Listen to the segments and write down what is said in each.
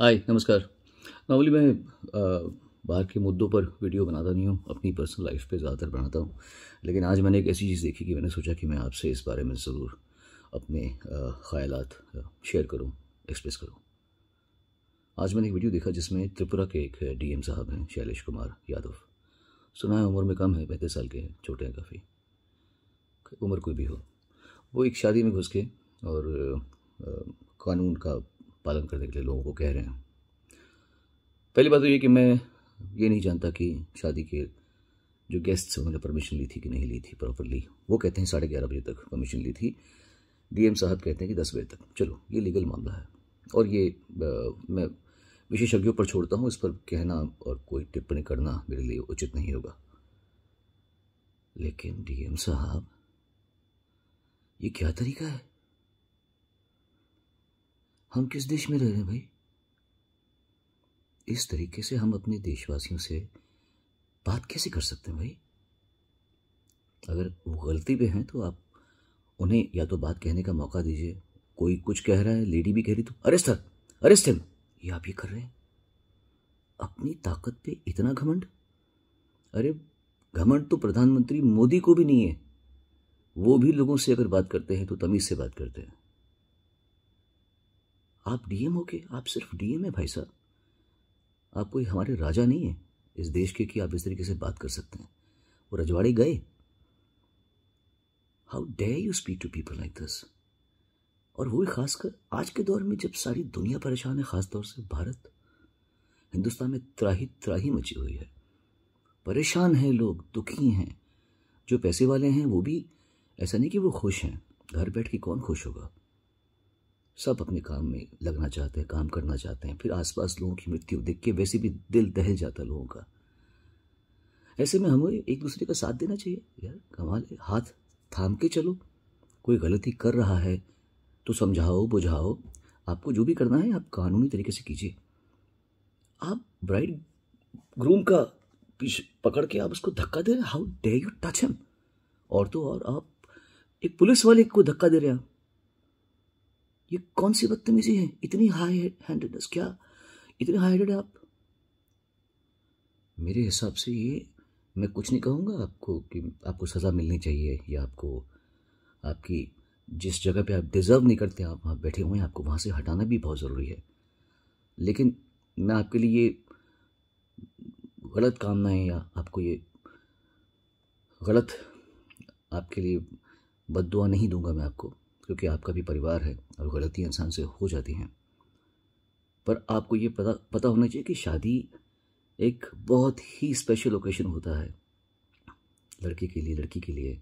हाय नमस्कार नॉर्मली मैं बाहर के मुद्दों पर वीडियो बनाता नहीं हूँ अपनी पर्सनल लाइफ पे ज़्यादातर बनाता हूँ लेकिन आज मैंने एक ऐसी चीज़ देखी कि मैंने सोचा कि मैं आपसे इस बारे में ज़रूर अपने ख्याल शेयर करूँ एक्सप्रेस करूँ आज मैंने एक वीडियो देखा जिसमें त्रिपुरा के एक डीएम साहब हैं शैलेश कुमार यादव सुना है उम्र में कम है पैंतीस साल के हैं छोटे हैं काफ़ी उम्र कोई भी हो वो एक शादी में घुस के और कानून का पालन करने के लिए लोगों को कह रहे हैं पहली बात तो ये कि मैं ये नहीं जानता कि शादी के जो गेस्ट्स उन्होंने परमिशन ली थी कि नहीं ली थी प्रॉपरली वो कहते हैं साढ़े ग्यारह बजे तक परमिशन ली थी डीएम साहब कहते हैं कि दस बजे तक चलो ये लीगल मामला है और ये आ, मैं विशेषज्ञों पर छोड़ता हूँ इस पर कहना और कोई टिप्पणी करना मेरे लिए उचित नहीं होगा लेकिन डीएम साहब ये क्या तरीका है हम किस देश में रह रहे हैं भाई इस तरीके से हम अपने देशवासियों से बात कैसे कर सकते हैं भाई अगर वो गलती पे हैं तो आप उन्हें या तो बात कहने का मौका दीजिए कोई कुछ कह रहा है लेडी भी कह रही तो अरे सर अरे सर ये आप ये कर रहे हैं अपनी ताकत पे इतना घमंड अरे घमंड तो प्रधानमंत्री मोदी को भी नहीं है वो भी लोगों से अगर बात करते हैं तो तमीज़ से बात करते हैं आप डीएम हो के आप सिर्फ डीएम है भाई साहब आप कोई हमारे राजा नहीं है इस देश के कि आप इस तरीके से बात कर सकते हैं वो रजवाड़े गए how dare you speak to people like this और वो भी खासकर आज के दौर में जब सारी दुनिया परेशान है खासतौर से भारत हिंदुस्तान में त्राही त्राही मची हुई है परेशान हैं लोग दुखी हैं जो पैसे वाले हैं वो भी ऐसा नहीं कि वो खुश हैं घर बैठ के कौन खुश होगा सब अपने काम में लगना चाहते हैं काम करना चाहते हैं फिर आसपास लोगों की मृत्यु देख के वैसे भी दिल दहल जाता लोगों का ऐसे में हमें एक दूसरे का साथ देना चाहिए यार कमाल हाथ थाम के चलो कोई गलती कर रहा है तो समझाओ बुझाओ आपको जो भी करना है आप कानूनी तरीके से कीजिए आप ब्राइड ग्रूम का पीछे पकड़ के आप उसको धक्का दे रहे how dare you touch him और तो और आप एक पुलिस वाले को धक्का दे रहे हैं ये कौन सी बदतमीजी है इतनी हाई हैंडेडनेस क्या इतने हाई हैंडेड आप मेरे हिसाब से ये मैं कुछ नहीं कहूँगा आपको कि आपको सज़ा मिलनी चाहिए या आपको आपकी जिस जगह पे आप डिज़र्व नहीं करते आप वहाँ बैठे हुए हैं आपको वहाँ से हटाना भी बहुत ज़रूरी है लेकिन मैं आपके लिए ये गलत है या आपको ये गलत आपके लिए बद नहीं दूंगा मैं आपको क्योंकि आपका भी परिवार है और गलतियाँ इंसान से हो जाती हैं पर आपको ये पता पता होना चाहिए कि शादी एक बहुत ही स्पेशल ओकेशन होता है लड़के के लिए लड़की के लिए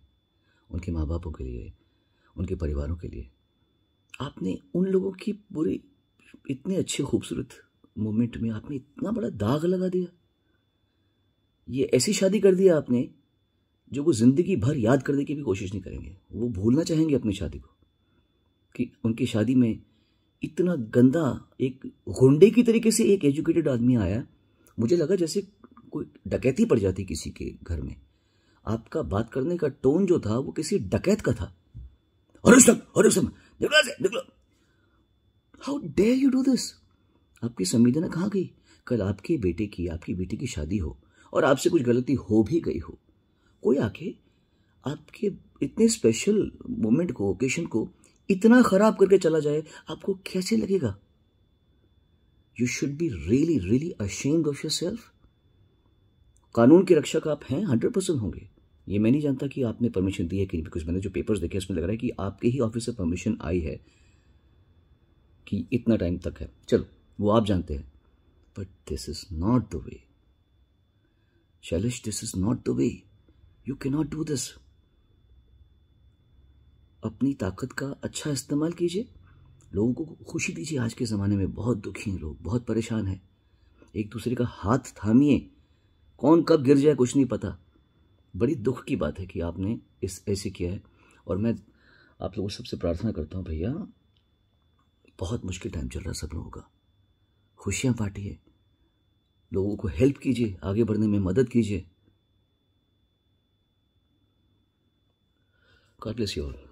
उनके माँ बापों के लिए उनके परिवारों के लिए आपने उन लोगों की पूरी इतने अच्छे खूबसूरत मोमेंट में आपने इतना बड़ा दाग लगा दिया ये ऐसी शादी कर दिया आपने जो वो ज़िंदगी भर याद करने की भी कोशिश नहीं करेंगे वो भूलना चाहेंगे अपनी शादी को कि उनकी शादी में इतना गंदा एक गुंडे की तरीके से एक एजुकेटेड आदमी आया मुझे लगा जैसे कोई डकैती पड़ जाती किसी के घर में आपका बात करने का टोन जो था वो किसी डकैत का था और उस और उस से how dare you do this आपकी संवेदना कहाँ गई कल आपके बेटे की आपकी बेटी की शादी हो और आपसे कुछ गलती हो भी गई हो कोई आके आपके इतने स्पेशल मोमेंट को ओकेशन को इतना खराब करके चला जाए आपको कैसे लगेगा you should be really really ashamed of yourself कानून की रक्षक आप हैं हंड्रेड परसेंट होंगे ये मैं नहीं जानता कि आपने परमिशन दी है कि बिकॉज मैंने जो पेपर्स देखे उसमें लग रहा है कि आपके ही ऑफिस से परमिशन आई है कि इतना टाइम तक है चलो वो आप जानते हैं but this is not the way शैलिश this is not the way you cannot do this अपनी ताकत का अच्छा इस्तेमाल कीजिए लोगों को खुशी दीजिए आज के ज़माने में बहुत दुखी हैं लोग बहुत परेशान हैं एक दूसरे का हाथ थामिए कौन कब गिर जाए कुछ नहीं पता बड़ी दुख की बात है कि आपने इस ऐसे किया है और मैं आप लोगों सबसे प्रार्थना करता हूँ भैया बहुत मुश्किल टाइम चल रहा है सब लोगों का खुशियाँ बांटिए लोगों को हेल्प कीजिए आगे बढ़ने में मदद कीजिए God bless you all.